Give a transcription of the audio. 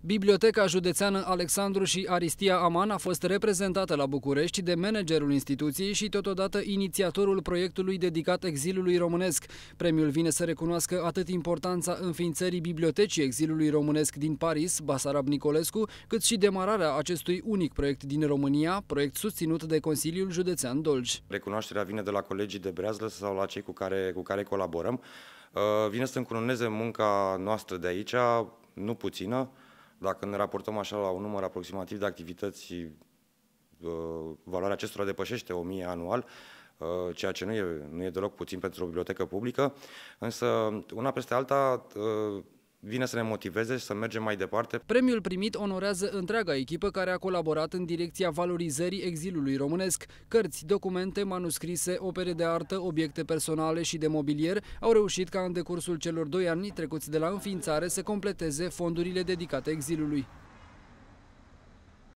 Biblioteca județeană Alexandru și Aristia Aman a fost reprezentată la București de managerul instituției și totodată inițiatorul proiectului dedicat exilului românesc. Premiul vine să recunoască atât importanța înființării Bibliotecii Exilului Românesc din Paris, Basarab Nicolescu, cât și demararea acestui unic proiect din România, proiect susținut de Consiliul Județean Dolj. Recunoașterea vine de la colegii de Breazlă sau la cei cu care, cu care colaborăm. Uh, vine să încununeze munca noastră de aici, nu puțină, dacă ne raportăm așa la un număr aproximativ de activități, uh, valoarea acestora depășește 1000 anual, uh, ceea ce nu e, nu e deloc puțin pentru o bibliotecă publică, însă una peste alta uh, vine să ne motiveze și să mergem mai departe. Premiul primit onorează întreaga echipă care a colaborat în direcția valorizării exilului românesc. Cărți, documente, manuscrise, opere de artă, obiecte personale și de mobilier au reușit ca în decursul celor doi ani trecuți de la înființare să completeze fondurile dedicate exilului.